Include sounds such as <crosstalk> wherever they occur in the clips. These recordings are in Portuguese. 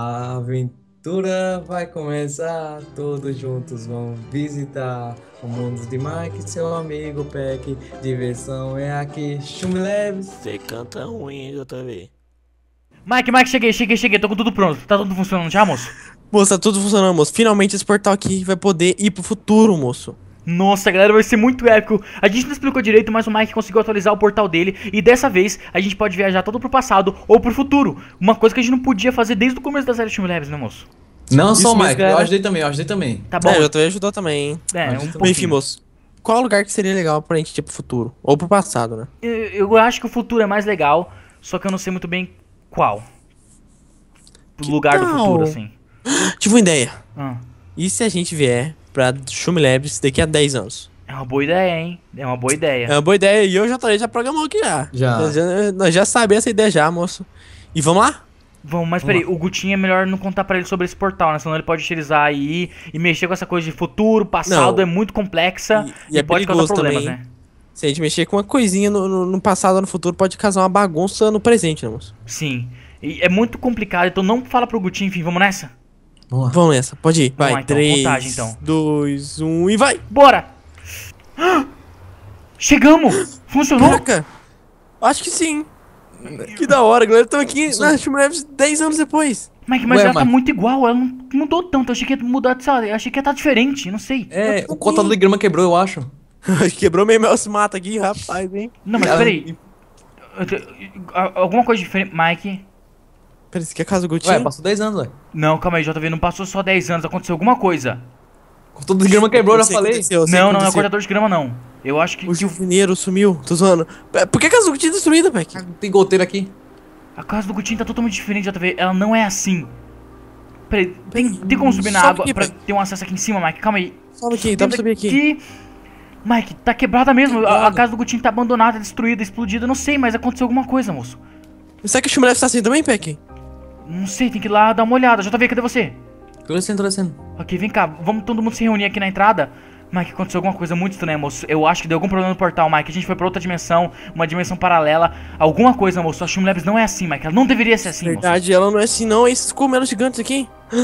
A aventura vai começar, todos juntos vão visitar o mundo de Mike, seu amigo Peck. Diversão é aqui, chume leve. Você canta ruim, eu também. Mike, Mike, cheguei, cheguei, cheguei, tô com tudo pronto. Tá tudo funcionando já, moço? Moço, tá tudo funcionando, moço. Finalmente esse portal aqui vai poder ir pro futuro, moço. Nossa, galera, vai ser muito épico. A gente não explicou direito, mas o Mike conseguiu atualizar o portal dele. E dessa vez, a gente pode viajar tanto pro passado ou pro futuro. Uma coisa que a gente não podia fazer desde o começo da série Team Labs, né, moço? Não Isso só o Mike, galera. eu ajudei também, eu ajudei também. Tá bom. É, eu também ajudou também, hein? É, um pouquinho. Enfim, moço qual lugar que seria legal pra gente ir pro futuro? Ou pro passado, né? Eu, eu, acho que o futuro é mais legal, só que eu não sei muito bem qual. Que lugar tal? do futuro, assim. <gasps> Tive uma ideia. Ah. E se a gente vier para Shumi Labs daqui a 10 anos. É uma boa ideia, hein? É uma boa ideia. É uma boa ideia e eu já estarei já programou aqui já. Já. Nós já, nós já sabemos essa ideia já, moço. E vamos lá? Vamos, mas peraí, o Gutinho é melhor não contar para ele sobre esse portal, né? Senão ele pode utilizar aí e mexer com essa coisa de futuro, passado, não. é muito complexa e, e, e é pode causar problemas, também. né? Se a gente mexer com uma coisinha no, no, no passado ou no futuro, pode causar uma bagunça no presente, né, moço? Sim. E é muito complicado, então não fala pro Gutinho, enfim, vamos nessa? Vamos lá. Vamos nessa, pode ir. Vai, 3, 2, 1 e vai! Bora! Chegamos! Funcionou? Caraca, acho que sim. Que da hora, galera. Estamos aqui na Shumleves 10 anos depois. Mike, mas Ué, ela mas... tá muito igual, ela não mudou tanto. Eu achei que ia mudar, sei lá, achei que ia tá diferente, não sei. É, tá o contador de grama quebrou, eu acho. <laughs> quebrou meio nosso mata aqui, rapaz, hein? Não, mas peraí. Alguma coisa diferente, Mike. Pera, isso aqui é do Gutinho Ué, passou 10 anos, ué. Não, calma aí, JV, não passou só 10 anos, aconteceu alguma coisa. Cortador de grama quebrou, já falei. Não, não, não é cortador de grama, não. Eu acho que. O Gilvineiro sumiu, tô zoando. Por que a casa do Gutinho tá destruída, Peck? Ah, tem goteiro aqui. A casa do Gutinho tá totalmente diferente, JV. Ela não é assim. Peraí, tem, tem como subir na água aqui, pra ter um acesso aqui em cima, Mike? Calma aí. Sobe aqui, dá pra subir aqui. Mike, tá quebrada mesmo. A, casa do Gutinho tá abandonada, destruída, explodida. Não sei, mas aconteceu alguma coisa, moço. Será que o Shumref tá assim também, Peck? Não sei, tem que ir lá dar uma olhada. JV, cadê você? Tô descendo, tô descendo. Ok, vem cá, vamos todo mundo se reunir aqui na entrada. Mike, aconteceu alguma coisa muito estranha, moço. Eu acho que deu algum problema no portal, Mike. A gente foi pra outra dimensão, uma dimensão paralela. Alguma coisa, moço. A Shum não é assim, Mike. Ela não deveria ser assim, Verdade, moço. ela não é assim, não. Esses cogumelos gigantes aqui. <gasps>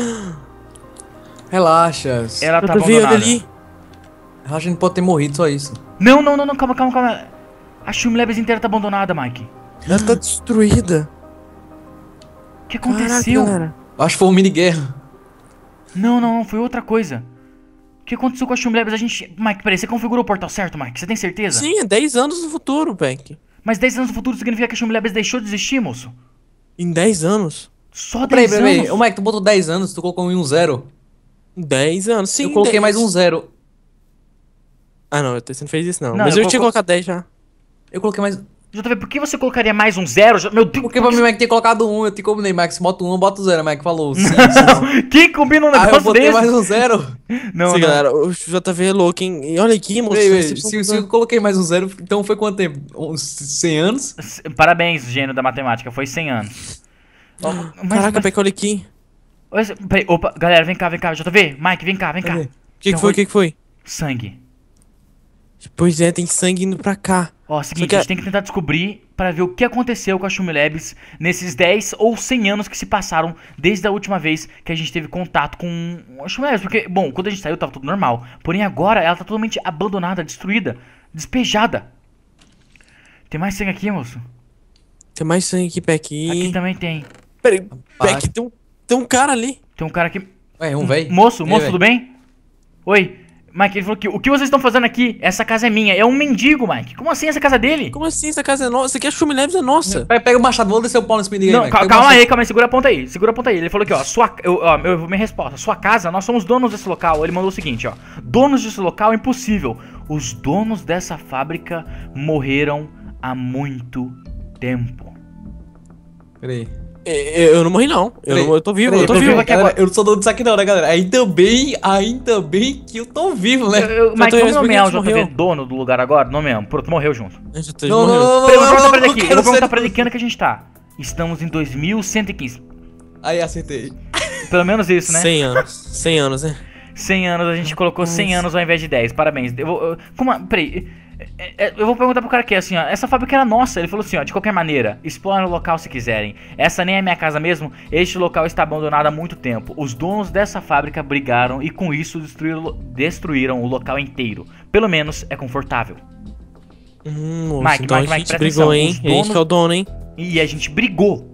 Relaxa. Ela tá abandonada. ali. Relaxa, gente pode ter morrido, só isso. Não, não, não, não. Calma, calma, calma. A Shum inteira tá abandonada, Mike. Ela tá destruída. O que aconteceu? Caraca, Acho que foi um mini-guerra. Não, não, não, foi outra coisa. O que aconteceu com a Chumlebs? A gente. Mike, peraí, você configurou o portal certo, Mike? Você tem certeza? Sim, é 10 anos no futuro, Bank. Mas 10 anos no futuro significa que a Chumlebs deixou de existir, moço? Em 10 anos? Só 10 peraí, peraí, anos? Peraí, Ô, Mike, tu botou 10 anos, tu colocou em um zero. 10 anos, sim. Eu coloquei 10. mais um zero. Ah, não, você não fez isso não. não Mas eu, eu coloco... tinha colocado 10 já. Eu coloquei mais. JP, então, por que você colocaria mais um zero? Meu Deus, porque, pra mim o Mac tem colocado um, eu te combinei, Se bota um, bota zero, Mac falou. Sim, <laughs> quem combina um negócio ah, eu botei desse? mais um zero. Não, Sim, não. galera, o JV é louco, hein? Olha aqui, moço. se, se, se, é- eu coloquei mais um zero, então foi quanto tempo? Uns 100 anos? Parabéns, gênio da matemática, foi 100 anos. mas, Caraca, mas... Peck, olha aqui. opa, galera, vem cá, vem cá, JV, Mike, vem cá, vem cá. O que, que, foi, o que, que foi? Sangue. Tipo, pois é, tem sangue indo pra cá. Ó, seguinte, que... a gente tem que tentar descobrir para ver o que aconteceu com a Shumi nesses 10 ou 100 anos que se passaram desde a última vez que a gente teve contato com a Shumi Porque, bom, quando a gente saiu tava tudo normal. Porém, agora ela tá totalmente abandonada, destruída, despejada. Tem mais sangue aqui, moço? Tem mais sangue aqui, Peck. Aqui também tem. Peraí, Peck, tem um, tem um cara ali. Tem um cara aqui. Ué, um velho. Moço, moço, Ei, tudo bem? Oi, Mike, ele falou que o que vocês estão fazendo aqui? Essa casa é minha. É um mendigo, Mike. Como assim essa casa é dele? Como assim essa casa é nossa? Isso aqui é Chumi é nossa. Pega, pega o machado, vou descer o pau nesse mendigo Não, aí, calma, aí, calma aí. Segura a ponta aí. Segura a ponta aí. Ele falou que ó. Sua, eu, ó, eu, minha resposta. Sua casa, nós somos donos desse local. Ele mandou o seguinte, ó. Donos desse local é impossível. Os donos dessa fábrica morreram há muito tempo. Peraí. É, é, eu não morri, não. Eu, não, eu tô vivo, eu tô vivo. Aqui Eu não sou dono disso aqui, não, né, galera? Ainda bem, ainda bem que eu tô vivo, né? Eu, eu, mas vamos nomear é o JV dono do lugar agora? mesmo. Pronto, morreu junto. Não, não, não, Eu vou perguntar pra ele Eu vou perguntar pra ele que ano que a gente tá. Estamos em 2115. Aí, acertei. <laughs> Pelo menos isso, né? 100 anos. 100 anos, né? 100 anos, a gente colocou 100 anos ao invés de 10. Parabéns. Eu vou. Como. Peraí. É, é, eu vou perguntar pro cara aqui, assim, ó. Essa fábrica era nossa. Ele falou assim, ó. De qualquer maneira, explorem o local se quiserem. Essa nem é minha casa mesmo. Este local está abandonado há muito tempo. Os donos dessa fábrica brigaram e com isso destruíram, destruíram o local inteiro. Pelo menos é confortável. Hum, Mike, então Mike, a gente brigou, atenção. hein? Donos... A gente é o dono, hein? E a gente brigou.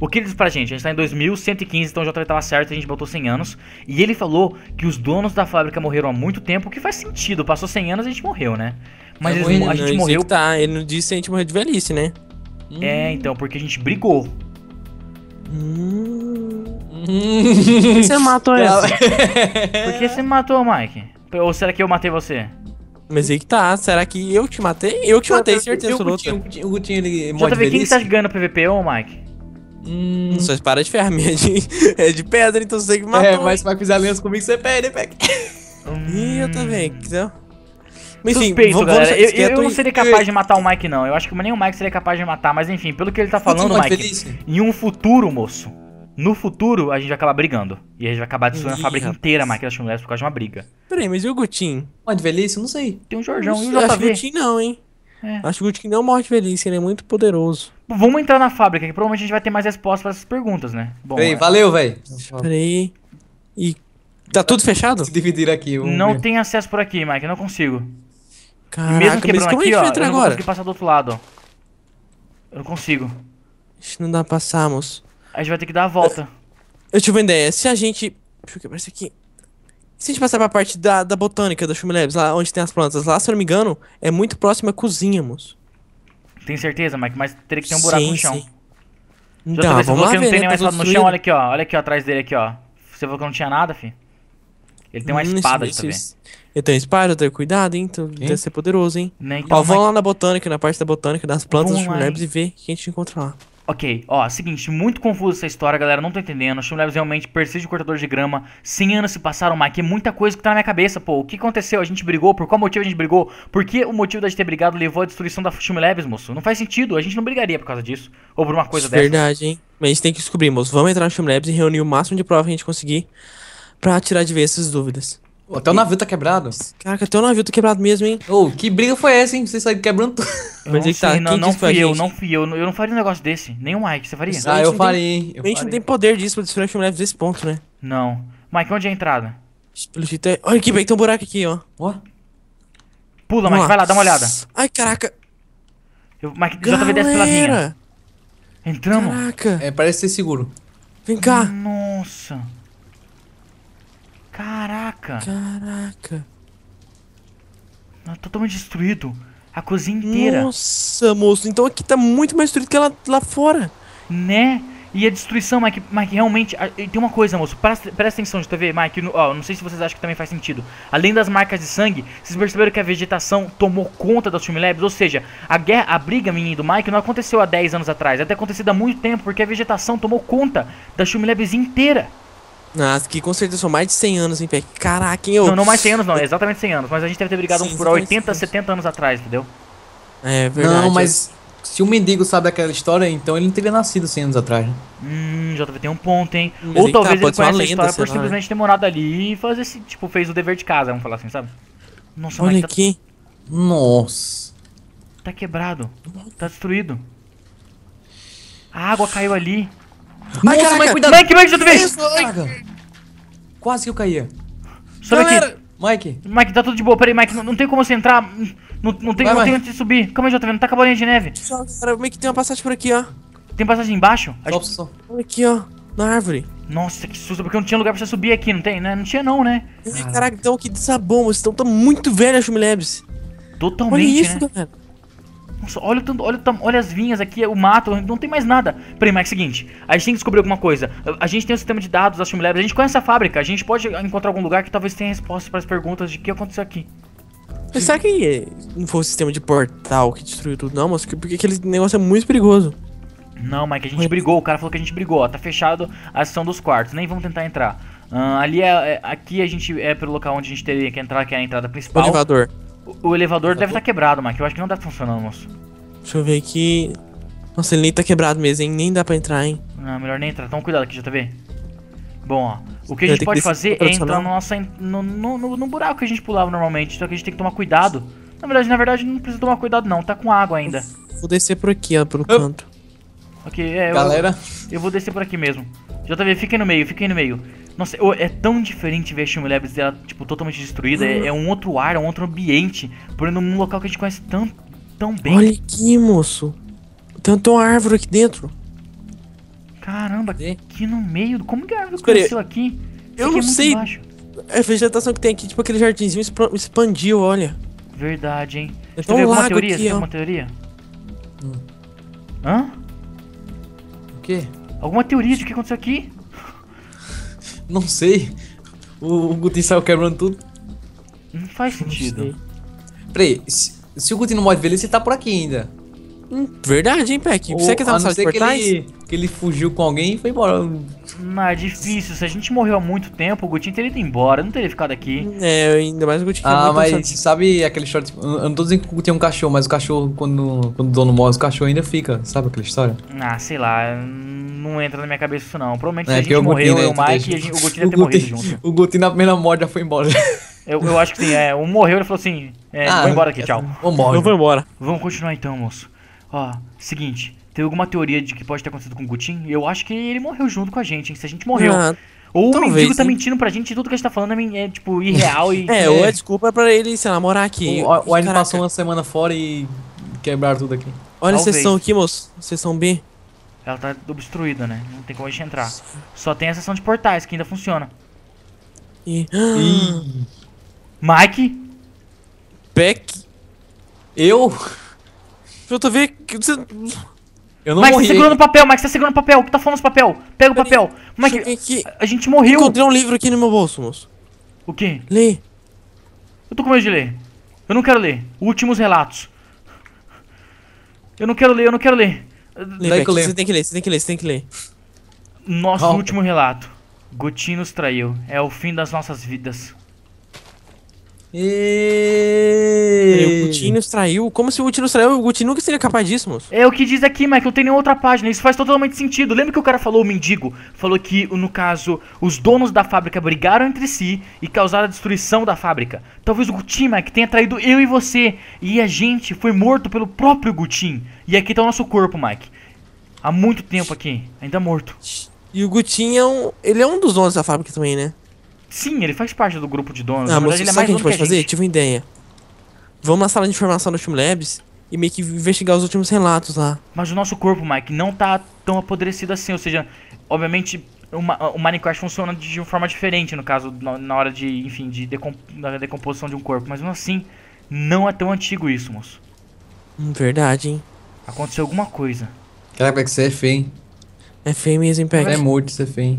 O que ele diz pra gente? A gente tá em 2115, então o Jota estava certo, a gente botou 100 anos. E ele falou que os donos da fábrica morreram há muito tempo, o que faz sentido. Passou 100 anos, a gente morreu, né? Mas é eles, a gente né? morreu... Tá, ele não disse que a gente morreu de velhice, né? É, então, porque a gente brigou. Hum. <laughs> Por que você matou ela? Por que você matou, Mike? Ou será que eu matei você? Mas aí que tá, será que eu te matei? Eu te matei, certeza. Eu, o Gutinho, ele morre quem que tá jogando PVP, ô Mike? Hum. Sua espada de ferro, minha é de, <laughs> é de pedra, então você que matou. É, mas se vai fazer aliança comigo, você perde, né, Peck. Hum. <laughs> eu também, então... Mas, enfim, Suspeito, vamos, galera. Vamos, eu, eu, eu, não seria capaz eu... de matar o Mike, não. Eu acho que nem o Mike seria capaz de matar. Mas, enfim, pelo que ele tá falando, Mike, Feliz. em um futuro, moço, no futuro, a gente vai acabar brigando. E a gente vai acabar destruindo a fábrica rapaz. inteira, Mike, das mulheres, por causa de uma briga. Peraí, mas e o Gutinho? Pode velhice? Não sei. Tem um Jorjão não e um JV. Acho não, hein? É. Nashgut que não é morre de velhice, ele é muito poderoso. Vamos entrar na fábrica, que provavelmente a gente vai ter mais respostas para essas perguntas, né? Bom, Ei, é... valeu, velho. Peraí. E tá tudo fechado? Se dividir aqui. Não ver. tem acesso por aqui, Mike, eu não consigo. Caraca, mesmo quebrando mas como aqui, a gente ó, entra eu agora? não consegui passar do outro lado, ó. Eu não consigo. Ixi, não dá pra passar, moço. A gente vai ter que dar a volta. Eu, eu tive uma ideia. Se a gente... Deixa eu quebrar isso aqui se a gente passar pra parte da, da botânica da Shumilebs, lá onde tem as plantas, lá, se eu não me engano, é muito próximo à cozinha, moço. Tem certeza, Mike, mas teria que ter um buraco sim, no chão. Sim. Então, vamos você falou lá que não tem né, nenhum tá no chão, olha aqui, ó. Olha aqui ó, atrás dele aqui, ó. Você falou que não tinha nada, fi. Ele tem uma hum, espada isso, isso, também. Ele tem uma espada, eu tenho cuidado, hein? Então, deve ser poderoso, hein? Né, então, ó, vamos Mike... lá na botânica, na parte da botânica, das plantas da Shumilebs e ver o que a gente encontra lá. Ok, ó, seguinte, muito confusa essa história, galera, não tô tá entendendo. Os Leves realmente persiste o cortador de grama. 100 anos se passaram, Mike, é muita coisa que tá na minha cabeça, pô. O que aconteceu? A gente brigou? Por qual motivo a gente brigou? Por que o motivo da gente ter brigado levou à destruição da Shumi moço? Não faz sentido, a gente não brigaria por causa disso. Ou por uma coisa dessa. Verdade, hein? Mas a gente tem que descobrir, moço. Vamos entrar no Shumi e reunir o máximo de prova que a gente conseguir pra tirar de vez essas dúvidas. Até o navio tá quebrado. Caraca, até o navio tá quebrado mesmo, hein? Ô, oh, que briga foi essa, hein? Vocês saíram quebrando tudo. <laughs> Mas aí é tá, sei, não, não fui eu, não fui eu. Eu não faria um negócio desse. Nem o Mike, você faria? Ah, eu faria, hein? A gente não tem poder disso pra destruir a filme leve desse ponto, né? Não. Mike, onde é a entrada? Pelo jeito é... Olha aqui, velho, tem um buraco aqui, ó. Ó. Pula, Mike, vai lá, dá uma olhada. Ai, caraca. Eu, Mike, Galera. JV desce pela linha. Entramos. Caraca. É, parece ser seguro. Vem cá. Nossa. Caraca! Caraca! Tá totalmente destruído. A cozinha inteira. Nossa, moço. Então aqui tá muito mais destruído que lá, lá fora. Né? E a destruição, Mike, Mike realmente... Tem uma coisa, moço. Presta, presta atenção de TV, Mike. No, ó, não sei se vocês acham que também faz sentido. Além das marcas de sangue, vocês perceberam que a vegetação tomou conta das Streamlabs? Ou seja, a guerra, a briga, menino, do Mike, não aconteceu há 10 anos atrás. Até acontecido há muito tempo, porque a vegetação tomou conta da Streamlabs inteira. Ah, que com certeza são mais de 100 anos hein pé. Caraca, hein, eu... Não, não mais 100 anos não, é exatamente 100 anos. Mas a gente deve ter brigado Sim, por 80, 70 anos atrás, entendeu? É, verdade. Não, é. mas se o mendigo sabe aquela história, então ele não teria nascido 100 anos atrás, né? Hum, JP tem um ponto, hein? Mas Ou talvez tá, ele conheça a história por né? simplesmente ter morado ali e fazer esse, tipo, fez o dever de casa, vamos falar assim, sabe? Nossa, Olha tá aqui. Nossa. Tá quebrado. Tá destruído. A água caiu ali. Mike, cuidado. Mike, Mike, já te vejo. Quase que eu caía. Sobe aqui. Mike. Mike, tá tudo de boa. Pera aí, Mike. Não, não tem como você entrar. Não, não tem, Vai, não tem onde subir. Calma aí, JV. Não tá acabando de neve. Cara, meio que tem uma passagem por aqui, ó. Tem passagem embaixo? Gente... Só. Aqui, ó. Na árvore. Nossa, que susto, porque não tinha lugar pra você subir aqui, não tem? Né? Não tinha não, né? Caraca, então que desabom, vocês estão tá muito velhos, Chumilebs. Totalmente, Olha isso, né? Nossa, olha, tanto, olha, olha as vinhas aqui, o mato, não tem mais nada. Peraí, mas é o seguinte, a gente tem que descobrir alguma coisa. A, gente tem o um sistema de dados da Shumi Labs, a gente conhece a fábrica, a gente pode encontrar algum lugar que talvez tenha respostas para as perguntas de o que aconteceu aqui. Mas será que é, não foi o sistema de portal que destruiu tudo, não, mas porque aquele negócio é muito perigoso. Não, Mike, a gente brigou, o cara falou que a gente brigou, ó, tá fechado a sessão dos quartos, nem vamos tentar entrar. Uh, ali é, é, aqui a gente é pelo local onde a gente teria que entrar, que é a entrada principal. O elevador. O, elevador tá deve estar tá quebrado, Mike. Eu acho que não deve tá funcionando, moço. Deixa eu ver aqui. Nossa, ele nem tá quebrado mesmo, hein? Nem dá pra entrar, hein? Não, melhor nem entrar. Então cuidado aqui, JB. Bom, ó. O que a gente pode fazer é entrar no, nosso, no, no, no, no buraco que a gente pulava normalmente. Só então, que a gente tem que tomar cuidado. Na verdade, na verdade, não precisa tomar cuidado não. Tá com água ainda. Vou descer por aqui, ó, pelo canto. Ok, é, Galera. Eu, eu vou descer por aqui mesmo. JV, aí no meio, aí no meio. Nossa, é tão diferente ver a Shimmy Labs ela, tipo, totalmente destruída. É, é, um outro ar, é um outro ambiente. Por num local que a gente conhece tão, tão bem. Olha aqui, moço. tanto uma árvore aqui dentro. Caramba, aqui no meio. Como que a árvore Espera, cresceu aqui? eu aqui é não é sei. Baixo. É a vegetação que tem aqui, tipo aquele jardinzinho expandiu, olha. Verdade, hein? Então, Você tem alguma teoria? Aqui, Você tem alguma teoria? Hum. Hã? O quê? Alguma teoria de o que aconteceu aqui? Não sei. O, o Guti saiu quebrando tudo. Não faz sentido. Peraí, se, se, o Guti não morre de velhice, ele tá por aqui ainda. Hum, verdade, hein, Peck? Você Ou, que tá no sala de Que ele, que ele fugiu com alguém e foi embora. Mas é difícil. Se a gente morreu há muito tempo, o Gutinho teria ido embora. Não teria ficado aqui. É, ainda mais o Gutinho. É ah, mas sabe, sabe aquele short? Eu não tô dizendo que o Gutinho é um cachorro, mas o cachorro, quando, quando o dono morre, o cachorro ainda fica. Sabe aquela história? Ah, sei lá não entra na minha cabeça isso não. Provavelmente é, a gente morreu, eu, o Mike gente, o Guti deve ter morrido junto. O Guti na primeira morte já foi embora. <laughs> Eu, eu acho que sim, é. Um morreu e falou assim, é, ah, vou embora aqui, é, tchau. vamos Eu vou embora. Vamos continuar então, moço. Ó, seguinte, tem alguma teoria de que pode ter acontecido com o Gutin? Eu acho que ele morreu junto com a gente, hein? Se a gente morreu. Ah, ou talvez, o mendigo tá mentindo pra gente e tudo que a gente tá falando é, é tipo, irreal e. <laughs> É, é, ou é desculpa pra ele, se namorar aqui. Ou, ou ele passou uma semana fora e quebrar tudo aqui. Olha talvez. a sessão aqui, moço. Sessão B. Ela tá obstruída, né? Não tem como a gente entrar. Só tem a seção de portais que ainda funciona. E... e... Mike? Beck? Eu? JV, você... Eu não Mike, tá morri. Mike, tá segurando o papel, Mike, você tá segurando o papel. O que tá falando esse papel? Pega o papel. Mike, aqui. a gente morreu. Encontrei um livro aqui no meu bolso, moço. O quê? Lê. Eu tô com medo de ler. Eu não quero ler. Últimos relatos. Eu não quero ler, eu não quero ler. Daí que Você tem que ler, você tem que ler, você tem que ler. Nosso último relato. Gotinho nos traiu. É o fim das nossas vidas. E... O Guti nos traiu. Como se o Guti nos traiu? O Guti nunca seria capaz disso, moço. É o que diz aqui, Michael. Não tem nenhuma outra página. Isso faz totalmente sentido. Lembra que o cara falou, o mendigo? Falou que, no caso, os donos da fábrica brigaram entre si e causaram a destruição da fábrica. Talvez o Guti, Mike, tenha traído eu e você. E a gente foi morto pelo próprio Gutin. E aqui tá o nosso corpo, Mike. Há muito tempo aqui. Ainda morto. E o Gutin é um... Ele é um dos donos da fábrica também, né? Sim, ele faz parte do grupo de donos. Ah, mas é sabe o é que a gente pode fazer? Gente. Tive tipo, uma ideia. Vamos na sala de informação do Team Labs e meio que investigar os últimos relatos lá. Mas o nosso corpo, Mike, não tá tão apodrecido assim. Ou seja, obviamente o Minecraft funciona de uma forma diferente, no caso, na hora de, enfim, de decomp decomposição de um corpo. Mas assim, não é tão antigo isso, moço. Hum, verdade, hein? Aconteceu alguma coisa. Caraca, é que você é feio, hein? É feio mesmo, Impact. É muito ser é feio,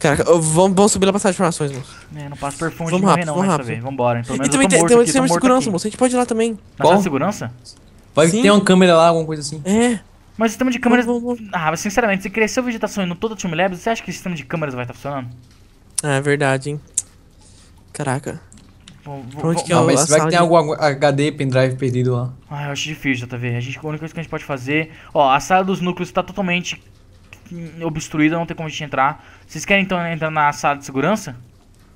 Caraca, vamos, vamos subir lá pra sala de informações, moço. É, não passa por fundo vamos de rápido, não, vamos rápido. Vambora, pelo então, menos E também tem, tem uma de segurança, aqui. moço. A gente pode ir lá também. Na de segurança? Vai Sim. ter uma câmera lá, alguma coisa assim. É. Mas o sistema de câmeras. vamos vou, Ah, mas sinceramente, se cresceu a vegetação no todo o time lab, você acha que o sistema de câmeras vai estar tá funcionando? É verdade, hein? Caraca. Vou, vou, que é não, é mas vai que tem algum HD pendrive perdido lá. Ah, eu acho difícil, JV. a, gente, a única coisa que a gente pode fazer. Ó, a sala dos núcleos está totalmente obstruída, não tem como a gente entrar. Vocês querem então entrar na sala de segurança?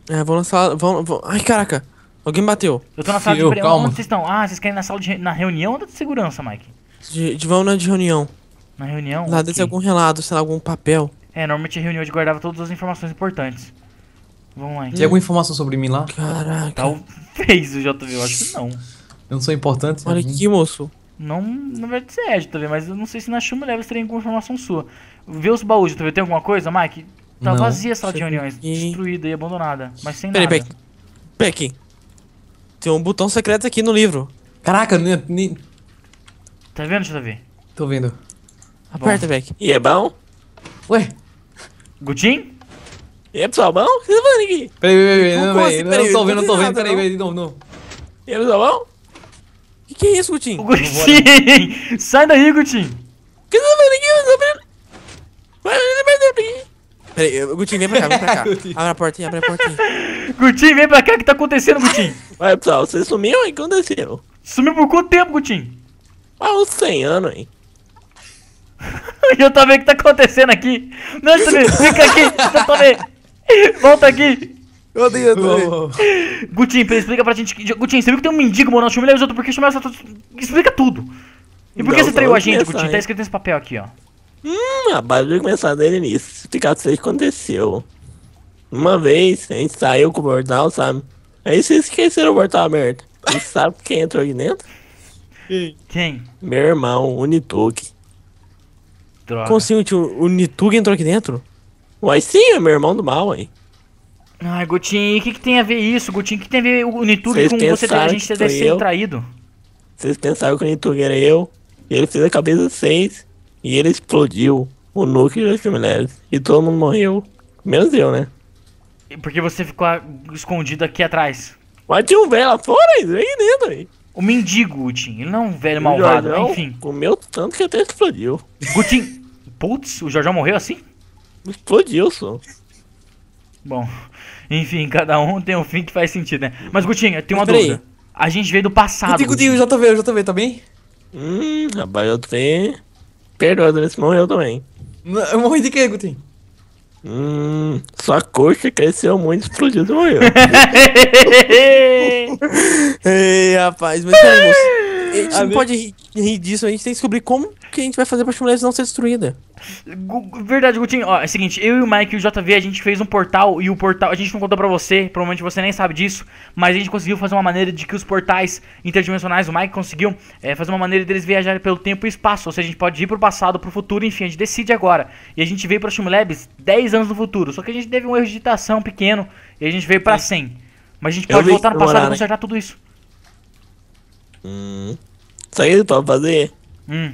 É, vou na sala. Vou, vou... Ai, caraca! Alguém bateu. Eu tô na sala Fio, de calma. Onde vocês estão? Ah, vocês querem na sala de na reunião ou de segurança, Mike? De, de vamos na de reunião. Na reunião? Lá okay. dentro algum relato, sei lá, algum papel. É, normalmente a reunião a é guardava todas as informações importantes. Vamos lá, então. Tem alguma informação sobre mim lá? Caraca. Talvez o JV, eu acho que não. Eu não sou importante. Olha né? aqui, moço. Não, não vai dizer Ed, tá vendo? Mas eu não sei se na chuva leva ter alguma informação sua. Vê os baús, tá vendo? Tem alguma coisa, Mike? Tá não, vazia a sala de reuniões, que... destruída e abandonada, mas sem Pera nada. Peraí, Peck. Tem um botão secreto aqui no livro. Caraca, nem... Tá vendo, Davi? Tô vendo. Aperta, Peck. E é bom? Ué? Gutin? E é pessoal bom? O que você tá falando aqui? Peraí, peraí, peraí, assim? não, peraí, não, tô vendo, não tô vendo, peraí, peraí, de não. E é pessoal bom? Que que é isso, Gutinho? O Gutinho! Sai daí, Gutinho! Que não vai ninguém, Peraí, Gutinho, vem pra cá, vem pra cá. <laughs> Abre a portinha, abre a portinha. Gutinho, vem pra cá, o que tá acontecendo, Gutinho? Ué, pessoal, você sumiu, hein? O que aconteceu? Sumiu por quanto tempo, Gutinho? Ah, uns 100 anos, hein? <laughs> Eu tô vendo o que tá acontecendo aqui. Não, sumi, fica aqui, Eu tô vendo. Volta aqui. Eu odeio, eu odeio. Gutinho, explica pra gente. Gutinho, você viu que tem um mendigo morando no chuveiro? Ele perguntou por que chamar essa. Tá explica tudo. E por que não, você traiu a gente, Gutinho? Tá escrito nesse papel aqui, ó. Hum, rapaz, eu começar dele nisso. Explicar pra vocês o que aconteceu. Uma vez, a gente saiu com o portal, sabe? Aí vocês esqueceram o portal aberto. E sabe quem entrou aqui dentro? Quem? Meu irmão, o Nitug. Droga. Como assim o Nitug entrou aqui dentro? Uai, sim, é meu irmão do mal, hein? Ai, Gutinho, o que, que tem a ver isso, Gutinho? O que tem a ver o Nitug com você ter, a gente ter sido traído? Vocês pensaram que o Nitug era eu, ele fez a cabeça 6, e ele explodiu o núcleo das criminais, e todo mundo morreu, menos eu, né? Porque você ficou escondido aqui atrás. Mas tinha um velho lá fora, aí dentro, aí. O mendigo, Gutinho, Ele não é um velho o malvado, né? enfim. Comeu tanto que até explodiu. Gutinho, Putz, o Jorjão morreu assim? Explodiu, só. Bom, enfim, cada um tem um fim que faz sentido, né? Mas, Gutinho, tem uma dúvida. A gente veio do passado. Gutinho, Gutinho, já tô vendo, já tô vendo, tá bem? Hum, rapaz, eu tenho. Perdoa, esse morreu também. Eu morri de quê, Gutinho? Hum, sua coxa cresceu muito, explodiu e morreu. <laughs> <laughs> Ei, rapaz, mas é gente não pode rir, rir disso, a gente tem que descobrir como que a gente vai fazer pra Shimulets não ser destruída. Verdade, Gutinho. Ó, é o seguinte, eu e o Mike e o JV, a gente fez um portal e o portal, a gente não contou pra você, provavelmente você nem sabe disso, mas a gente conseguiu fazer uma maneira de que os portais interdimensionais, o Mike conseguiu é, fazer uma maneira deles viajarem pelo tempo e espaço, ou seja, a gente pode ir pro passado, pro futuro, enfim, a gente decide agora. E a gente veio pra Shimulabs 10 anos no futuro, só que a gente teve um erro de digitação pequeno e a gente veio pra 100. Mas a gente pode voltar no passado e consertar tudo isso. Hum. Sabe o que pode fazer? Hum.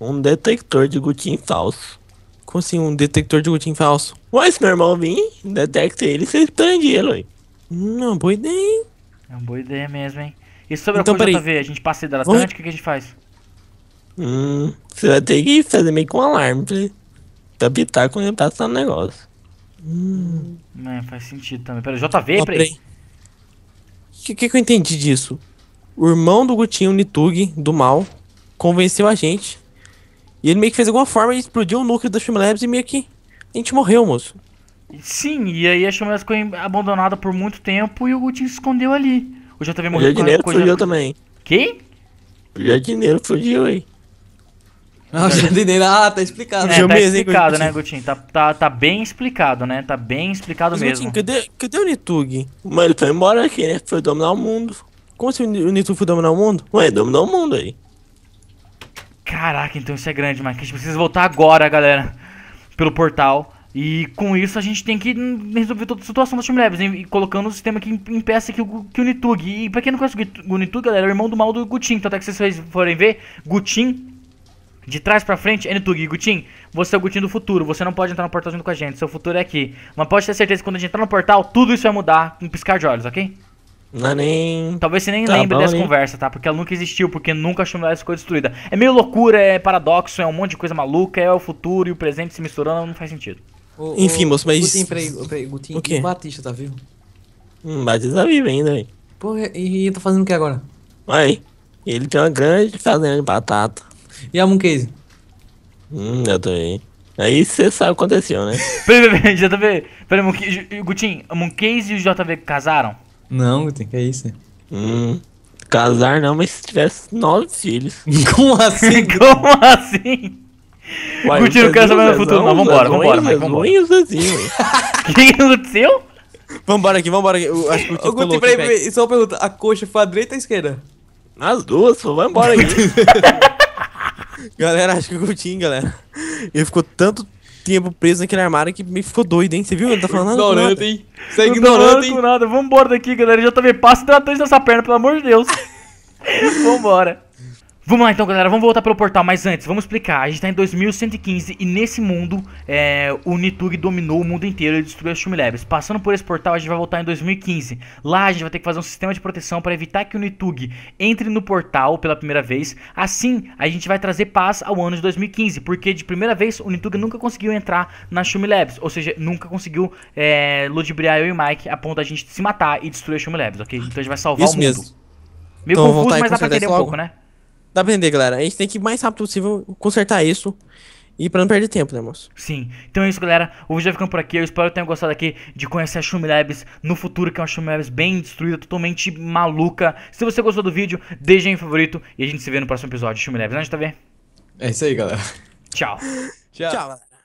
Um detector de gutim falso. Como assim, um detector de gutim falso? Ué, se meu irmão vir, detecta ele e você prende ele, ué. Não, hum, é boa ideia, hein? É uma boa ideia mesmo, hein? E sobre então, a coisa JV, a gente passa hidratante, o que a gente faz? Hum, você vai ter que fazer meio com um alarme pra, apitar quando ele passar no negócio. Hum. hum. É, faz sentido também. Pera, JV, peraí. O que, que eu entendi disso? o irmão do Gutinho, Nitug, do mal, convenceu a gente. E ele meio que fez alguma forma e explodiu o núcleo da Shimon e meio que a gente morreu, moço. Sim, e aí a Shimon foi ficou abandonada por muito tempo e o Gutinho se escondeu ali. O JV morreu. O jardineiro é coisa... fugiu é também. Quem? O jardineiro é fugiu aí. Ah, o jardineiro, ah, tá explicado. É, tá explicado, hein, né, Gutinho? Tá, tá, tá bem explicado, né? Tá bem explicado Mas, mesmo. Gutinho, cadê, cadê o Nitug? Mas ele foi embora aqui, né? Foi dominar o mundo. Como se o foi dominar o mundo? Ué, dominar o mundo aí. Caraca, então isso é grande, mas a gente precisa voltar agora, galera. Pelo portal. E com isso a gente tem que resolver toda a situação dos Time Labs, hein? E colocando o sistema que impeça que o, que o Nitug. E pra quem não conhece o Nitug, galera, é o irmão do mal do Gutin. Então até que vocês forem ver, Gutin, de trás pra frente, é Nitug. Gutin, você é o Gutin do futuro, você não pode entrar no portal junto com a gente, seu futuro é aqui. Mas pode ter certeza que quando a gente entrar no portal, tudo isso vai mudar em piscar de olhos, ok? Não é nem. Talvez você nem tá lembre dessa conversa, tá? Porque ela nunca existiu, porque nunca a humanidade ficou destruída. É meio loucura, é paradoxo, é um monte de coisa maluca, é o futuro e o presente se misturando, não faz sentido. O, Enfim, moço, mas. Gutinho, peraí, peraí Gutinho, o, quê? Batista tá vivo? Hum, Batista tá vivo ainda, velho. Porra, e, e tá fazendo o que agora? Aí, ele tem uma grande fazenda de batata. E a Moncase? Hum, eu também. Aí você sabe o que aconteceu, né? <laughs> peraí, peraí, JV. Peraí, Gutinho, a Moncase e o JV casaram? Não, tem que é isso? Hum, casar não, mas se tivesse nove filhos. <laughs> Como assim? <laughs> Como assim? Uai, Gutinho não quero saber no futuro, não. Vambora, vambora, Mike, vambora. O <laughs> que aconteceu? Vambora aqui, vambora aqui. Eu acho que o Ô, Gutinho, peraí, peraí, só uma pergunta. A coxa foi a direita ou a esquerda? Nas duas, pô, vambora aqui. galera, acho que o Gutinho, galera. Ele ficou tanto tempo preso naquele armário que me ficou doido, hein? Você viu? Ele tá falando nada. Ignorante, hein? Você é ignorante, hein? nada. Vamos embora daqui, galera. Eu já tomei passo hidratante nessa perna, pelo amor de Deus. <laughs> Vambora. Vamos lá então galera, vamos voltar pelo portal, mas antes, vamos explicar, a gente está em 2115 e nesse mundo é, o Nitug dominou o mundo inteiro e destruiu as Shumi Labs. Passando por esse portal a gente vai voltar em 2015, lá a gente vai ter que fazer um sistema de proteção para evitar que o Nitug entre no portal pela primeira vez, assim a gente vai trazer paz ao ano de 2015, porque de primeira vez o Nitug nunca conseguiu entrar na Shumi Labs, ou seja, nunca conseguiu é, ludibriar eu e Mike a ponto da gente se matar e destruir a Shumi Labs, ok? Então a gente vai salvar Isso o mundo. Mesmo. Meio então, confuso, mas dá pra entender um pouco, né? Dá pra entender, galera. A gente tem que mais rápido possível consertar isso. E pra não perder tempo, né, moço? Sim. Então é isso, galera. vídeo já ficando por aqui. Eu espero que tenham gostado aqui de conhecer a Shumi Labs no futuro, que é uma Shumi Labs bem destruída, totalmente maluca. Se você gostou do vídeo, deixa aí um favorito e a gente se vê no próximo episódio de Shumi Labs. Onde né, tá vendo? É isso aí, galera. Tchau. <laughs> Tchau. Tchau galera.